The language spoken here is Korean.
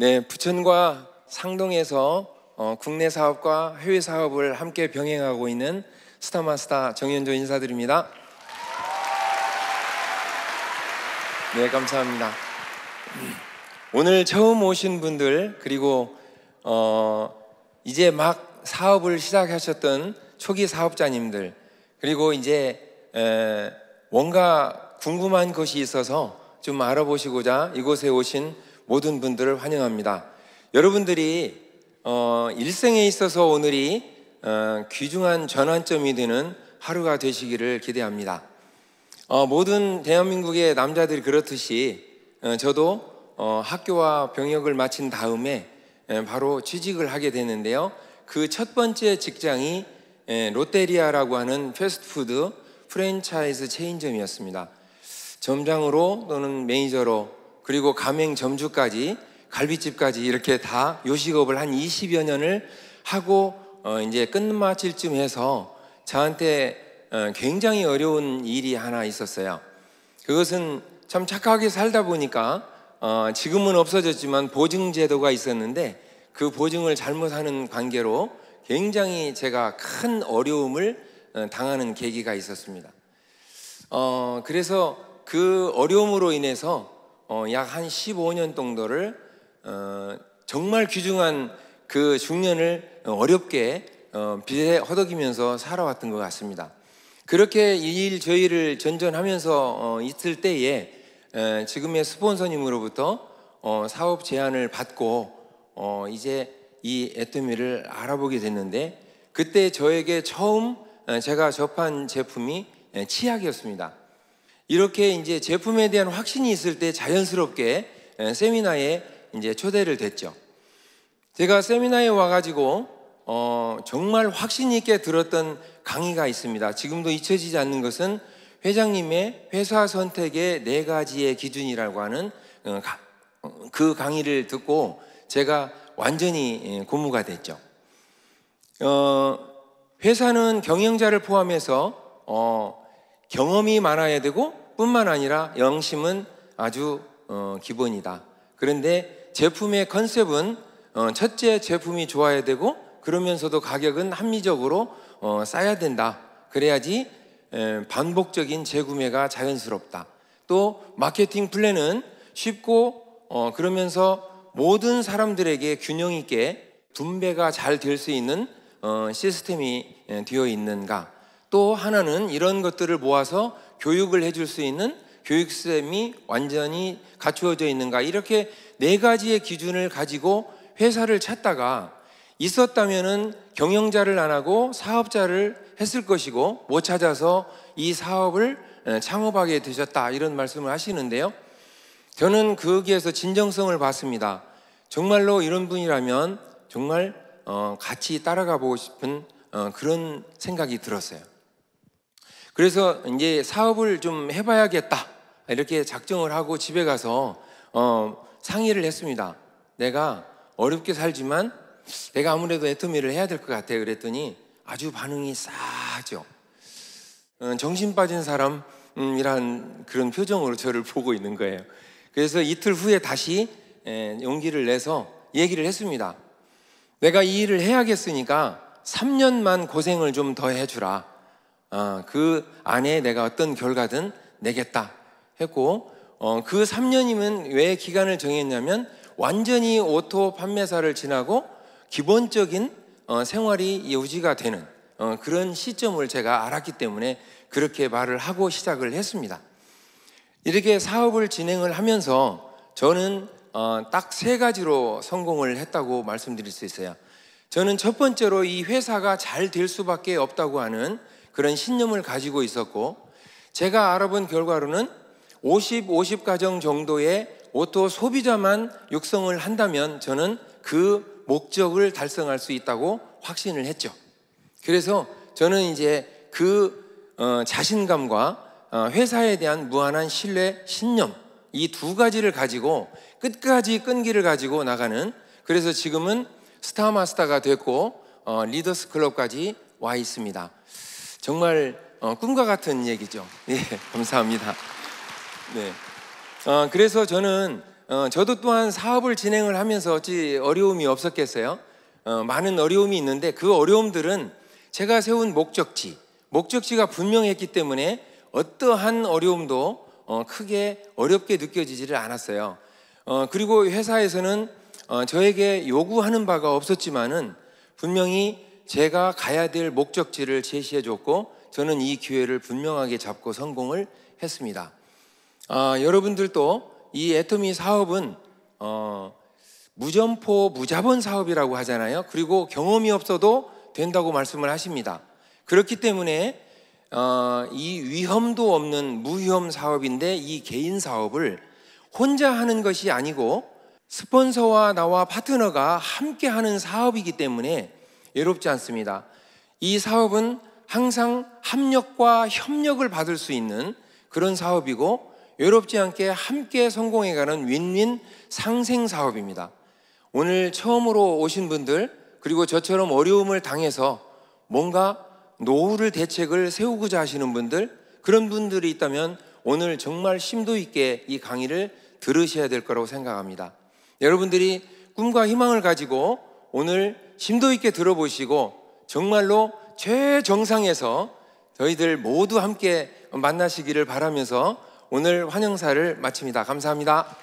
네, 부천과 상동에서 어, 국내 사업과 해외 사업을 함께 병행하고 있는 스타마스타 정현조 인사드립니다. 네, 감사합니다. 오늘 처음 오신 분들 그리고 어, 이제 막 사업을 시작하셨던 초기 사업자님들 그리고 이제 에, 뭔가 궁금한 것이 있어서 좀 알아보시고자 이곳에 오신 모든 분들을 환영합니다. 여러분들이 어, 일생에 있어서 오늘이 어, 귀중한 전환점이 되는 하루가 되시기를 기대합니다. 어, 모든 대한민국의 남자들이 그렇듯이 어, 저도 어, 학교와 병역을 마친 다음에 에, 바로 취직을 하게 되는데요. 그 첫 번째 직장이 에, 롯데리아라고 하는 패스트푸드 프랜차이즈 체인점이었습니다. 점장으로 또는 매니저로 그리고 가맹 점주까지 갈비집까지 이렇게 다 요식업을 한 20여 년을 하고 어 이제 끝마칠 쯤 해서 저한테 어, 굉장히 어려운 일이 하나 있었어요. 그것은 참 착하게 살다 보니까 어 지금은 없어졌지만 보증 제도가 있었는데 그 보증을 잘못하는 관계로 굉장히 제가 큰 어려움을 어, 당하는 계기가 있었습니다. 어, 그래서 그 어려움으로 인해서 어, 약 한 15년 정도를 어, 정말 귀중한 그 중년을 어렵게 어, 빚에 허덕이면서 살아왔던 것 같습니다. 그렇게 일 저희를 전전하면서 있을 어, 때에 에, 지금의 스폰서님으로부터 어, 사업 제안을 받고 어, 이제 이 에토미를 알아보게 됐는데 그때 저에게 처음 제가 접한 제품이 치약이었습니다. 이렇게 이제 제품에 대한 확신이 있을 때 자연스럽게 예, 세미나에 이제 초대를 됐죠. 제가 세미나에 와가지고 어, 정말 확신 있게 들었던 강의가 있습니다. 지금도 잊혀지지 않는 것은 회장님의 회사 선택의 네 가지의 기준이라고 하는 어, 어, 그 강의를 듣고 제가 완전히 예, 고무가 됐죠. 어, 회사는 경영자를 포함해서 어, 경험이 많아야 되고 뿐만 아니라 영심은 아주 어, 기본이다. 그런데 제품의 컨셉은 어, 첫째 제품이 좋아야 되고 그러면서도 가격은 합리적으로 어, 싸야 된다. 그래야지 에, 반복적인 재구매가 자연스럽다. 또 마케팅 플랜은 쉽고 어, 그러면서 모든 사람들에게 균형 있게 분배가 잘 될 수 있는 어, 시스템이 되어 있는가. 또 하나는 이런 것들을 모아서 교육을 해줄 수 있는 교육쌤이 완전히 갖추어져 있는가 이렇게 네 가지의 기준을 가지고 회사를 찾다가 있었다면은 경영자를 안 하고 사업자를 했을 것이고 못 찾아서 이 사업을 창업하게 되셨다 이런 말씀을 하시는데요. 저는 거기에서 진정성을 봤습니다. 정말로 이런 분이라면 정말 어, 같이 따라가 보고 싶은 어, 그런 생각이 들었어요. 그래서 이제 사업을 좀 해봐야겠다. 이렇게 작정을 하고 집에 가서 어, 상의를 했습니다. 내가 어렵게 살지만 내가 아무래도 애터미를 해야 될 것 같아. 그랬더니 아주 반응이 싸죠. 어, 정신 빠진 사람이란 음, 그런 표정으로 저를 보고 있는 거예요. 그래서 이틀 후에 다시 예, 용기를 내서 얘기를 했습니다. 내가 이 일을 해야겠으니까 3년만 고생을 좀 더 해주라. 어, 그 안에 내가 어떤 결과든 내겠다 했고 어, 그 3년이면 왜 기간을 정했냐면 완전히 오토 판매사를 지나고 기본적인 어, 생활이 유지가 되는 어, 그런 시점을 제가 알았기 때문에 그렇게 말을 하고 시작을 했습니다. 이렇게 사업을 진행을 하면서 저는 어, 딱세 가지로 성공을 했다고 말씀드릴 수 있어요. 저는 첫 번째로 이 회사가 잘 될 수밖에 없다고 하는 그런 신념을 가지고 있었고 제가 알아본 결과로는 50, 50 가정 정도의 오토 소비자만 육성을 한다면 저는 그 목적을 달성할 수 있다고 확신을 했죠. 그래서 저는 이제 그 어, 자신감과 어, 회사에 대한 무한한 신뢰, 신념 이 두 가지를 가지고 끝까지 끈기를 가지고 나가는 그래서 지금은 스타마스터가 됐고 어, 리더스 클럽까지 와 있습니다. 정말 어, 꿈과 같은 얘기죠. 예, 감사합니다. 네. 어, 그래서 저는 어, 저도 또한 사업을 진행을 하면서 어찌 어려움이 없었겠어요. 어, 많은 어려움이 있는데 그 어려움들은 제가 세운 목적지, 목적지가 분명했기 때문에 어떠한 어려움도 어, 크게 어렵게 느껴지지를 않았어요. 어, 그리고 회사에서는 저에게 요구하는 바가 없었지만은 분명히 제가 가야 될 목적지를 제시해 줬고 저는 이 기회를 분명하게 잡고 성공을 했습니다. 아, 여러분들도 이 애터미 사업은 어, 무점포 무자본 사업이라고 하잖아요. 그리고 경험이 없어도 된다고 말씀을 하십니다. 그렇기 때문에 어, 이 위험도 없는 무위험 사업인데 이 개인 사업을 혼자 하는 것이 아니고 스폰서와 나와 파트너가 함께 하는 사업이기 때문에 외롭지 않습니다. 이 사업은 항상 합력과 협력을 받을 수 있는 그런 사업이고 외롭지 않게 함께 성공해가는 윈윈 상생 사업입니다. 오늘 처음으로 오신 분들 그리고 저처럼 어려움을 당해서 뭔가 노후를 대책을 세우고자 하시는 분들 그런 분들이 있다면 오늘 정말 심도 있게 이 강의를 들으셔야 될 거라고 생각합니다. 여러분들이 꿈과 희망을 가지고 오늘 심도 있게 들어보시고 정말로 최정상에서 저희들 모두 함께 만나시기를 바라면서 오늘 환영사를 마칩니다. 감사합니다.